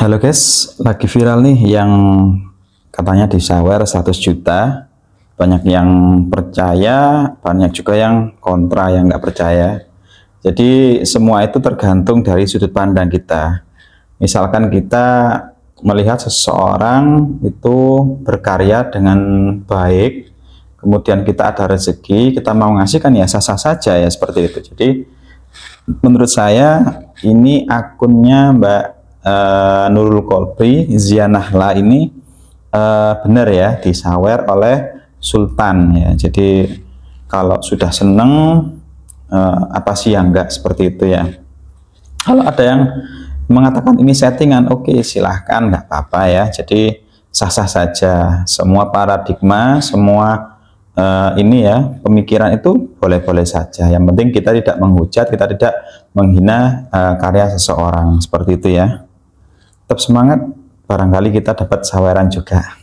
Halo guys, lagi viral nih yang katanya di shower 100 juta. Banyak yang percaya, banyak juga yang kontra yang nggak percaya. Jadi semua itu tergantung dari sudut pandang kita. Misalkan kita melihat seseorang itu berkarya dengan baik, kemudian kita ada rezeki, kita mau ngasih kan ya sah-sah saja ya seperti itu. Jadi menurut saya ini akunnya Mbak uh, Nurul Kolbi Zianahla ini uh, benar ya disawer oleh Sultan ya jadi kalau sudah seneng uh, apa sih yang enggak seperti itu ya kalau ada yang mengatakan ini settingan oke okay, silahkan enggak apa-apa ya jadi sah-sah saja semua paradigma semua uh, ini ya pemikiran itu boleh-boleh saja yang penting kita tidak menghujat kita tidak menghina uh, karya seseorang seperti itu ya Tetap semangat, barangkali kita dapat saweran juga.